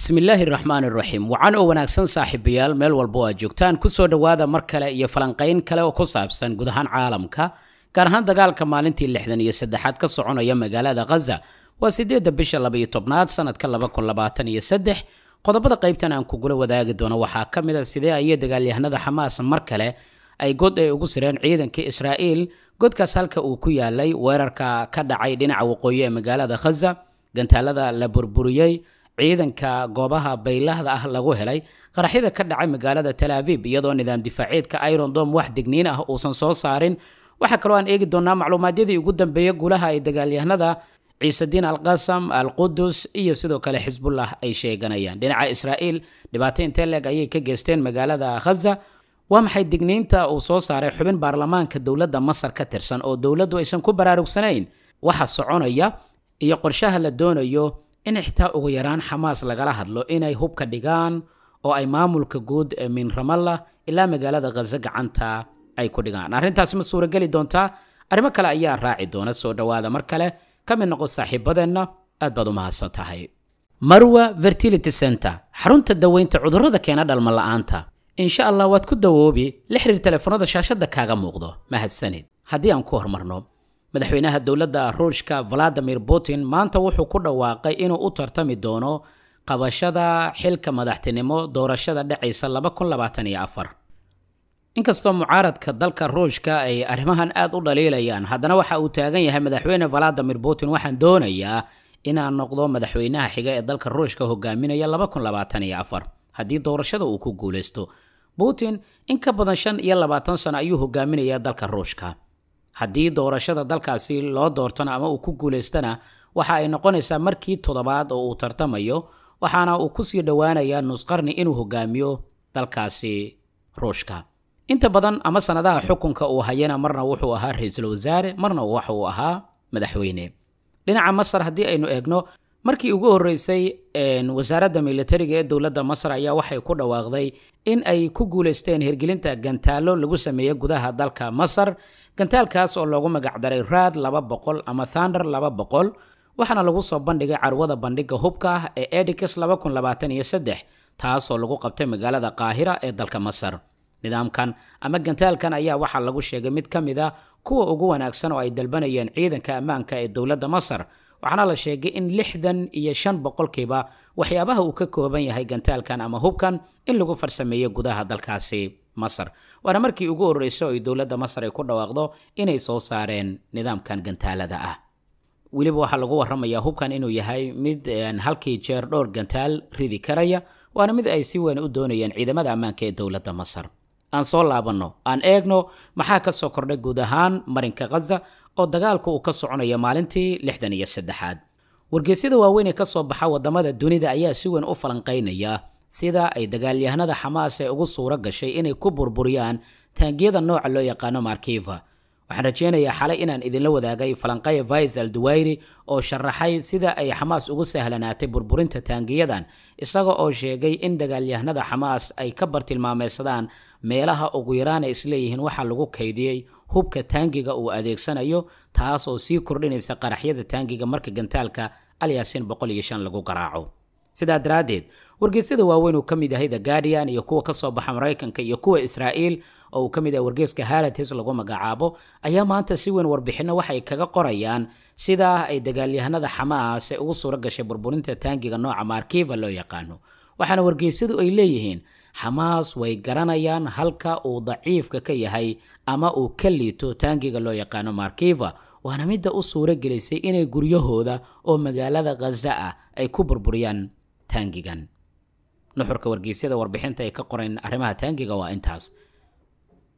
bismillaahi raxmaan raxiim wacan oo wanaagsan saaxiibayaal meel walba oo aad joogtaan kusoo dhowaada mar kale iyo falanqayn kale oo ku saabsan guud ahaan caalamka gaar ahaan dagaalka maalintii lixdan iyo saddexaad ka soconaya magaalada khaza waa sideedda bisha laba iyo tobnaad sanadka laba kun labaatan iyo saddex qodobada qaybtan aan kugula wadaagi doono waxaa ka mid a sidee ayay dagaalyahanada xamaas mar kale ay god ay ugu sireen ciidanka israa'iil godkaas halka uu ku yaalay weerarka ka dhacay dhinaca waqooyi ee magaalada khaza gantaalada la burburiyey ciidanka goobaha baylahda ah lagu helay qaraxyada ka dhacay magaalada talaabib iyadoo nidaam difaaceedka iron dom wax digniin ah uusan soo saarin waxaa kaloo aan eegi doonaa macluumaadyadii ugu dambeeya gulaha ay dagaalyahanada ciisediin alqasam alqudus iyo sidoo kale xisbullah ay sheeganayaan dhinaca israa'iil dhibaato intee leeg ayay ka geysteen magaalada khaza waa maxay digniinta uu soo saaray xubin baarlamaanka dowladda masar ka tirsan oo dowladdu aysan ku baraarugsanayn waxa soconaya iyo qorshaha la doonayo inay xitaa ugu yaraan xamaas lagala hadlo inay hubka dhigaan oo ay maamulka guud ee min ramalla ilaa magaalada khazo gacanta ay ku dhigaan arrintaas ma suurageli doontaa arrimo kale ayaa raaci doona soo dhowaada mar kale ka mid noqon saaxiibadeenna aad baad u mahadsan tahay marwa fertility center xarunta daweynta cudurrada keena dhalma la'aanta insha allah waad ku dawoobi la xiriir telefoonada shaashadda kaaga muuqdo mahadsanid haddii aan ku horumarno madaxweynaha dowladda ruushka valadimir putin maanta wuxuu ku dhawaaqay inuu u tartami doono qabashada xilka madaxtinimo doorashada dhacaysa inkastoo mucaaradka dalka ruushka ay arrimahan aad u dhaliilayaan haddana waxa uu taagan yahay madaxweyne valadimir putin waxaan doonayaa inaan noqdo madaxweynaha xiga ee dalka ruushka hogaaminaya haddii doorashada uu ku guuleysto putin in ka badan shan iyo labaatan sano ayuu hogaaminayaa dalka ruushka haddii doorashada dalkaasi loo doortana ama uu ku guulaystana waxa ay noqonaysaa markii toddobaad oo uu tartamayo waxaana uu kusii dhowaanayaa nusqarni inuu hogaamiyo dalkaasi ruushka inta badan ama sanadaha xukunka uu hayana marna wuxuu ahaa ra-iisul wasaare marna waxa uu ahaa madaxweyne dhinaca masar haddii aynu eegno markii ugu horreysay wasaaradda militariga ee dowladda masar ayaa waxay ku dhawaaqday in ay ku guulaysteen hirgelinta gantaallo lagu sameeyo gudaha dalka masar gantaalkaas oo loogu magacdaray raad laba boqol ama thander laba boqol waxaana lagu soo bandhigay carwada bandhigga hubka ah ee edicus laba kun labaatan iyo saddex taasoo lagu qabtay magaalada kaahira ee dalka masar nidaamkan ama gantaalkan ayaa waxaa lagu sheegay mid ka mid a ah kuwa ugu wanaagsan oo ay dalbanayeen ciidanka ammaanka ee dowladda masar waxaana la sheegay in lixdan iyo shan boqolkiiba waxyaabaha uu ka kooban yahay gantaalkan ama hubkan in lagu farsameeyo gudaha dalkaasi masar waana markii ugu horreysay oo ay dowladda masar ay ku dhawaaqdo inay soo saareen nidaamkan gantaalada ah weliba waxaa lagu warramayaa hubkan inuu yahay mid halkii jeer dhowr gantaal ridi karaya waana mid ay si weyn u doonayeen ciidamada ammaanka ee dowladda masar aan soo laabanno aan eegno maxaa ka soo kordhay guud ahaan marinka khaza oo dagaalku uu ka soconayo maalintii lixdan iyo saddexaad wargeysyada waaweyn ee ka soo baxa waddamada dunida ayaa si weyn u falanqaynaya sida ay dagaalyahanada xamaas ay ugu suuro gashay inay ku burburiyaan taangiyada nooca loo yaqaano markiva waxaan rajaynayaa xalay inaan idinla wadaagay falanqaya vis al duwayri oo sharaxay sida ay xamaas ugu sahlanaatay burburinta taangiyadan isaga oo sheegay in dagaalyahanada xamaas ay ka bartilmaameysadaan meelaha ugu yaraan ay isleeyihiin waxaa lagu kaydiyey hubka taangiga uu adeegsanayo taas oo sii kordhinaysa qaraxyada taangiga marka gantaalka alyaasiin boqol iyo shan lagu garaaco sidaa daraaddeed wargeysyada waaweyn uu ka mid yahay the guardian iyo kuwa kasoo baxa maraykanka iyo kuwa israa'iil oo uu ka mid yahay wargeyska halatis lagu magacaabo ayaa maanta si weyn warbixinno waxay kaga qorayaan sidaa ay dagaalyahanada xamaas ay ugu suuro gashay burburinta taangiga nooca markiva loo yaqaano waxaana wargeysyadu ay leeyihiin xamaas way garanayaan halka uu daciifka ka yahay ama uu ka liito taangiga loo yaqaano markiva waana midda u suuro gelisay inay guryahooda oo magaalada khaza ah ay ku burburiyaan taangigan nuxurka wargeysyada warbixinta ay ka qoreen arrimaha taangiga waa intaas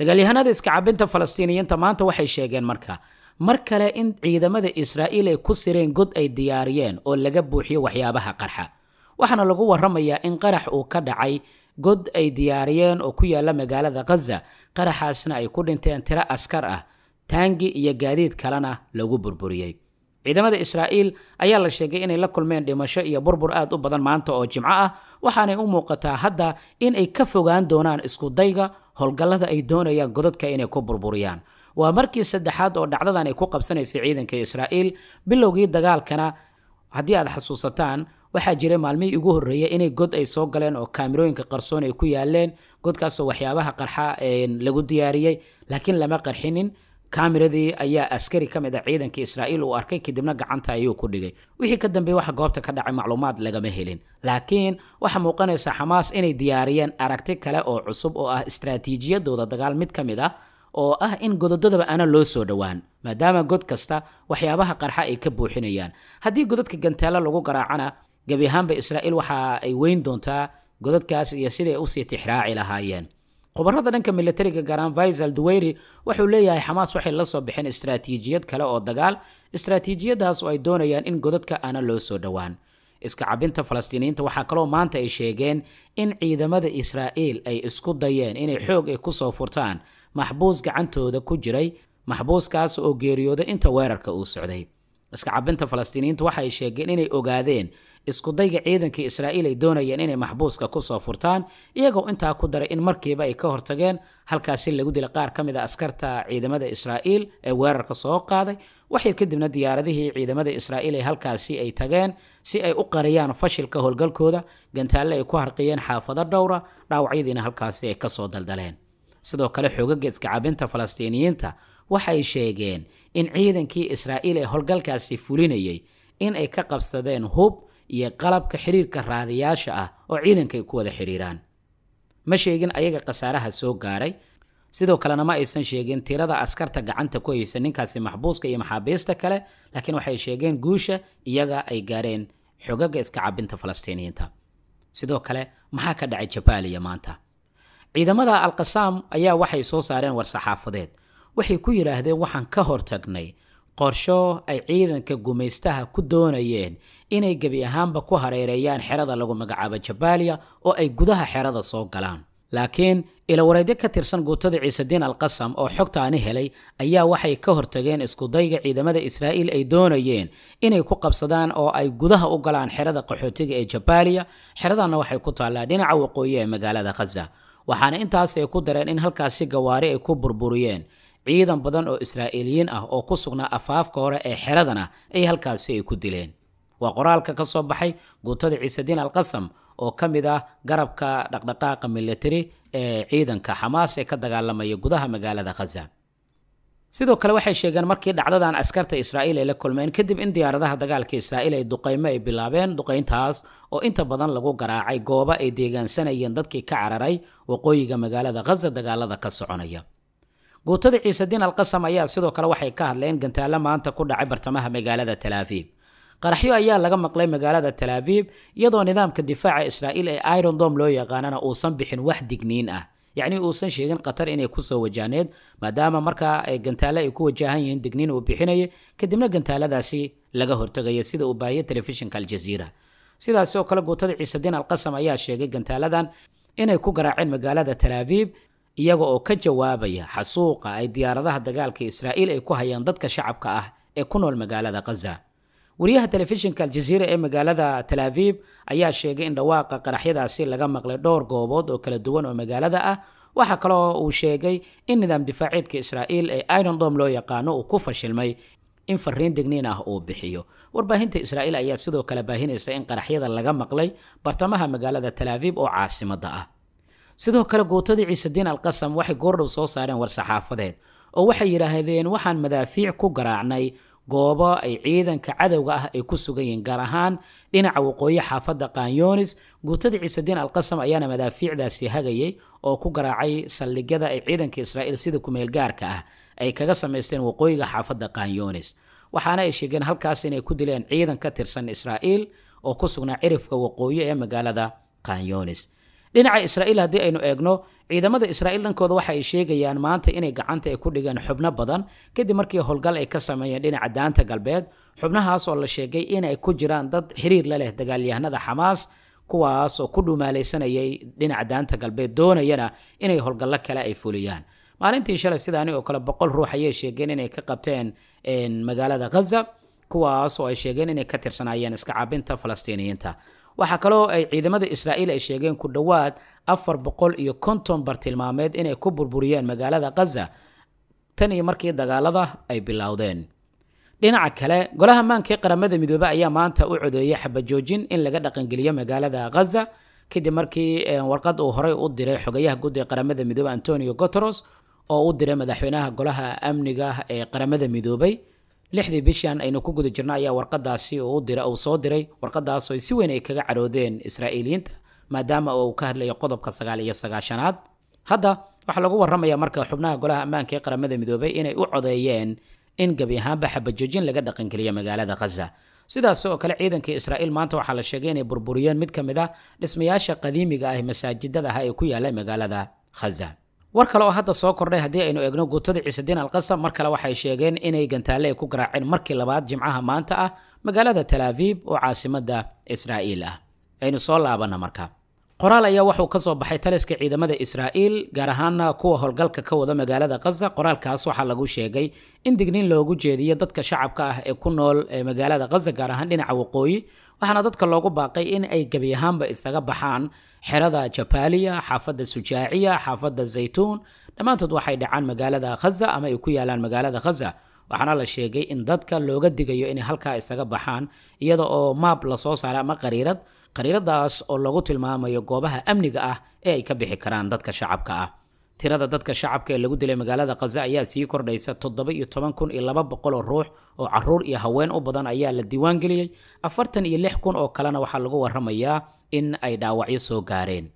dagaalyahanada iskacabinta falastiiniyiinta maanta waxay sheegeen marka mar kale in ciidamada israa'iil ay ku sireen god ay diyaariyeen oo laga buuxiyo waxyaabaha qarxa waxaana lagu waramayaa in qarax uu ka dhacay god ay diyaariyeen oo ku yaalla magaalada khaza qaraxaasna ay ku dhinteen tiro askar ah taangi iyo gaadiid kalena lagu burburiyey ciidamada israa'iil ayaa la sheegay inay la kulmeen dhimasho iyo burbur aad u badan maanta oo jimco ah waxaanay u muuqataa hadda in ay ka fogaan doonaan iskudayga howlgallada ay doonayaan godadka inay ku burburiyaan waa markii saddexaad oo dhacdadan ay ku qabsanaysay ciidanka israa'iil bilowgii dagaalkana haddii aad xasuusataan waxaa jiray maalmihii ugu horreeyay inay god ay soo galeen oo kaamirooyinka qarsoon ay ku yaaleen godkaasoo waxyaabaha qarxa eh, lagu diyaariyey laakiin lama qarxinin kamiradii ayaa askari ka mid a ciidankii israa'iil uu arkay kadibna gacanta ayuu ku dhigay wixii ka dambeeyey waxa goobta ka dhacay macluumaad lagama helin laakiin waxa muuqanaysa xamaas inay diyaariyeen aragti kale oo cusub oo ah istaraatiijiyadooda dagaal mid ka mid ah oo ah in gododadaba aana loo soo dhowaan maadaama god kasta waxyaabaha qarxa ay ka buuxinayaan haddii godadka gantaalo lagu garaacana gebi ahaanba israa'iil waxa ay weyn doontaa godadkaas iyo siday usii tixraaci lahaayeen khubarada dhanka milatariga garan faisal duweyri wuxuu leeyahay xamaas waxay la soo bixeen istaraatiijiyad kale oo dagaal istaraatiijiyadaas oo ay doonayaan in godadka aana loo soo dhowaan iska cabinta falastiiniyiinta waxaa kaloo maanta ay sheegeen in ciidamada israa'iil ay isku dayeen inay xoog ay ku soo furtaan maxbuus gacantooda ku jiray maxbuuskaas oo geeriyooday inta weerarka uu socday iskacabinta falastiiniyiintu waxa ay sheegeen inay ogaadeen iskudayga ciidankii israa'iil ay doonayeen inay maxbuuska ku soo furtaan iyagoo intaa ku daray in markiiba ay ka hortageen halkaasi lagu dila qaar ka mid a askarta ciidamada israa'iil ee weerarka soo qaaday waxay kadibna diyaaradihii ciidamada israa'iil ay halkaasi ay tageen si ay u qariyaan fashilka howlgalkooda gantaalle ay ku harqiyeen xaafado dhowra dhaawacyadiina halkaasi ay ka soo daldaleen sidoo kale xoogaga iskacabinta falastiiniyiinta waxay sheegeen in ciidankii israa'iil ee howlgalkaasi fulinayay in ay ka qabsadeen hub iyo qalabka xidhiirka raadiyaasha ah oo ciidanka ay ku wada xidhiiraan ma sheegin ayaga khasaaraha soo gaaray sidoo kalena ma aysan sheegin tirada askarta gacanta ku haysa ninkaasi maxbuuska iyo maxaabiista kale laakiin waxay sheegeen guusha iyaga ay gaareen xogaga iska cabinta falastiiniyiinta sidoo kale maxaa ka dhacay jabaaliya maanta ciidamada alkasaam ayaa waxay soo saareen war saxaafadeed waxay ku yidhaahdeen waxaan ka hortagnay qorsho ay ciidanka gumaystaha ku doonayeen inay gebi ahaanba ku hareereeyaan xerada lagu magacaabo jabaaliya oo ay gudaha xerada soo galaan laakiin ilawareedyo ka tirsan guutada ciisediin alqasam oo xogtaani helay ayaa waxay ka hortageen iskudayga ciidamada israa'iil ay doonayeen inay ku qabsadaan oo ay gudaha u galaan xerada qaxootiga ee jabaaliya xeradanna waxay ku taallaa dhinaca waqooyi ee magaalada khaza waxaana intaas ay ku dareen in halkaasi gawaari ay ku burburiyeen ciidan badan oo israa'iiliyiin ah oo ku sugnaa afaafka hore ee xeradana ay halkaasi ay ku dileen waa qoraalka ka soo baxay guutada ciisediin alqasam oo ka mid ah garabka dhaqdhaqaaqa milatari ee ciidanka xamaas ee ka dagaalamaya gudaha magaalada khaza sidoo kale waxay sheegeen markii dhacdadan askarta israa'iil ay la kulmeen kadib in diyaaradaha dagaalka israa'iil ay duqaymo ay bilaabeen duqayntaas oo inta badan lagu garaacay goobo ay deegaansanayeen dadkii ka cararay waqooyiga magaalada khaza dagaalada ka soconaya قوتد عيسى الدين القسم ايا سيدو كلا وحي كهر لين قنتا لما انتا كودا عبر تماها مقالادة تلافيب قرحيو ايا لغا مقلي مقالادة تلافيب يدو نظام كدفاع اسرائيل اي ايرون دوم لويا غانانا اوصن بحن واحد دقنين اه يعني اوصن شيغن قطر اني كوسو وجانيد ما داما مركا اي قنتا لا يكو جاهين دقنين وبحن اي كدمنا قنتا لا داسي لغا هرتغي سيدو باية تلفشن كالجزيرة سيداسو كلا قوتد عيسى الدين القسم ايا شيغي قنتا لدان اني كو قراعين مقالادة تلافيب iyaga oo ka jawaabaya xasuuqa ay diyaaradaha dagaalka israa'iil ay ku hayaan dadka shacabka ah ee ku nool magaalada khaza wariyaha telefishinka aljaziira ee magaalada talaabiib ayaa sheegay in dhawaaqa qaraxyadaasi laga maqlay dhowr goobood oo kala duwan oo magaalada ah waxaa kaloo uu sheegay in nidaam difaaceedka israa'iil ee iron dom loo yaqaano uu ku fashilmay in fariin digniin ah uu bixiyo warbaahinta israa'iil ayaa sidoo kale baahinaysa in qaraxyada laga maqlay bartamaha magaalada talaabiib oo caasimada ah sidoo kale gootadii ciisediin alqasam waxay goordhow soo saareen war-saxaafadeed oo waxay yidhaahdeen waxaan madaafiic ku garaacnay goobo ay ciidanka cadowga ah ay ku sugan yihiin gaar ahaan dhinaca waqooyi xaafadda kanyoonis guutada ciisediin alqasam ayaana madaafiicdaasi hagayay oo ku garaacay saldhigyada ay ciidanka israa'iil sida kumeelgaarka ah ay kaga samaysteen waqooyiga xaafadda kanyoonis waxaana ay sheegeen halkaas inay ku dileen ciidan ka tirsan israa'iil oo ku sugnaa cirifka waqooyi ee magaalada kanyoonis dhinaca israa'iil haddii aynu eegno ciidamada israa'iil dhankooda waxa ay sheegayaan maanta inay gacanta ay ku dhigeen xubno badan kadib markii howlgal ay ka sameeyeen dhinaca daanta galbeed xubnahaas oo la sheegay inay ku jiraan dad xiriir la leh dagaalyahanada xamaas kuwaas oo ku dhumaalaysanayay dhinaca daanta galbeed doonayana inay howlgallo kale ay fuliyaan maalintii shalay sidaani oo kale boqol ruux ayay sheegeen inay ka qabteen magaalada ghaza kuwaas oo ay sheegeen inay ka tirsanaayeen iska cabinta falastiiniyiinta waxaa kaloo ay ciidamada israa'iil ay sheegeen ku dhowaad afar boqol iyo konton bartilmaameed inay ku burburiyeen magaalada khaza tan iyo markii dagaalada ay bilowdeen dhinaca kale golaha maanka ee qaramada midoobe ayaa maanta u codeeyay xabajoojin in laga dhaqangeliyo magaalada khaza kadib markii eh, warqad uu horey u diray xogayaha guddiga qaramada midoobe antonio goteros oo u diray madaxweynaha golaha amniga ee qaramada midoobay lixdii bishan aynu ku guda jirno ayaa warqadaasi uu soo diray warqadaasoo si weyn ay kaga caroodeen israa'iiliyiinta maadaama uu ka hadlayo qodobka sagaal iyo sagaashanaad hadda waxaa lagu warramaya marka xubnaha golaha ammaanka ee qaramada midoobay inay u codeeyeen in gebi ahaanba xabajoojin laga dhaqangeliyo magaalada khaza sidaas oo kale ciidanka israa'iil maanta waxaa la sheegay inay burburiyeen mid ka mid ah dhismayaasha qadiimiga ah masaajidada ah ee ku yaala magaalada khaza war kale oo hadda soo kordhay haddii aynu eegno guutada ciisediin alqasam mar kale waxay sheegeen inay gantaalle ay ku garaaceen markii labaad jimcaha maanta ah magaalada talaafib oo caasimadda israa'iil ah aynu soo laabanna marka qoraal ayaa waxuu ka soo baxay taliska ciidamada israa'iil gaar ahaana kuwa howlgalka ka wada magaalada khaza qoraalkaas waxaa lagu sheegay in digniin loogu jeediyo dadka shacabka ah ee ku nool ee magaalada khaza gaar ahaan dhinaca waqooyi waxaana dadka loogu baaqay in ay gebi ahaanba isaga baxaan xerada jabaaliya xaafadda sujaaciya xaafadda zaytuun dhammaantood waxay dhacaan magaalada khaza ama ay ku yaalaan magaalada khaza waxaana la sheegay in dadka looga digayo inay halkaa isaga baxaan iyada oo maab lasoo saaray ama qariirad qariiradaas oo lagu tilmaamayo goobaha amniga ah ee ay ka bixi karaan dadka shacabka ah tirada dadka shacabka ee lagu dilay magaalada khaza ayaa sii kordhaysa toddoba iyo toban kun iyo laba boqol oo ruux oo caruur iyo haween u badan ayaa la diiwaangeliyey afartan iyo lix kun oo kalena waxaa lagu warramayaa in ay dhaawacyo soo gaareen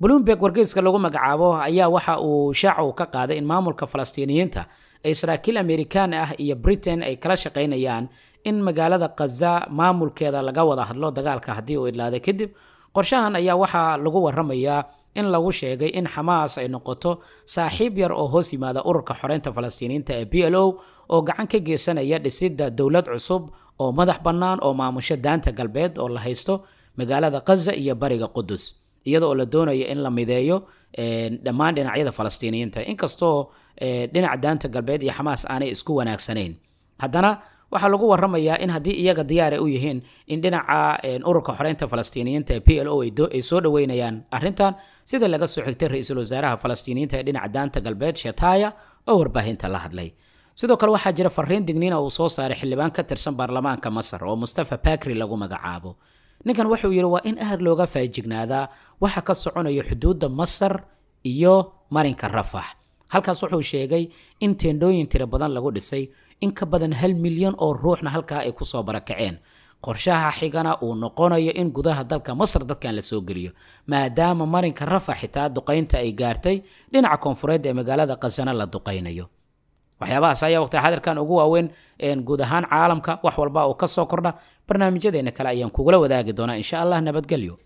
bloomberg wargeyska lagu magacaabo ayaa waxa uu shaaca ka qaaday in maamulka falastiiniyiinta ee saraakiil amerikaan ah iyo britain ay kala shaqaynayaan in magaalada khaza maamulkeeda laga wada hadlo dagaalka haddii uu idlaaday kadib qorshahan ayaa waxaa lagu waramayaa in lagu sheegay in xamaas ay noqoto saaxiib yar oo hoos yimaada ururka xoreynta falastiiniyiinta ee b l o oo gacan ka geysanaya dhisidda dowlad cusub oo madax bannaan oo maamusho daanta galbeed oo la haysto magaalada khaza iyo bariga qudus iyada oo la doonayo in la mideeyo eh, dhammaan dhinacyada falastiiniyiinta inkastoo eh, dhinac daanta galbeed iyo xamaas aanay isku wanaagsanayn haddana waxaa lagu waramayaa in haddii iyaga diyaar ay u yihiin in dhinaca ururka xoreynta falastiiniyiinta ee p l o ay soo dhoweynayaan arrintan sida laga soo xigtay ra-iisul wasaaraha falastiiniyiinta ee dhinaca daanta galbeed shetaya oo warbaahinta la hadlay sidoo kale waxaa jira fariin digniina uu soo saaray xildhibaan ka tirsan baarlamaanka masar oo mustafa bakri lagu magacaabo ninkan wuxuu yidhi waa in aad looga faajignaadaa waxa ka soconayo xuduudda masar iyo marinka rafax halkaas wuxuu sheegay in teendhooyin tiro badan lagu dhisay in ka badan hal milyan oo ruuxna halkaa ay kusoo barakaceen qorshaha xigana uu noqonayo in gudaha dalka masar dadkan la soo geliyo maadaama marinka rafa xitaa duqaynta ay gaartay dhinaca koonfureed ee magaalada khasana la duqaynayo waxyaabahaas ayaa waqti xadirkan ugu waaweyn guud ahaan caalamka wax walba oo ka soo kordha barnaamijyadeena kale ayaan kugula wadaagi doonaa insha allah nabadgelyo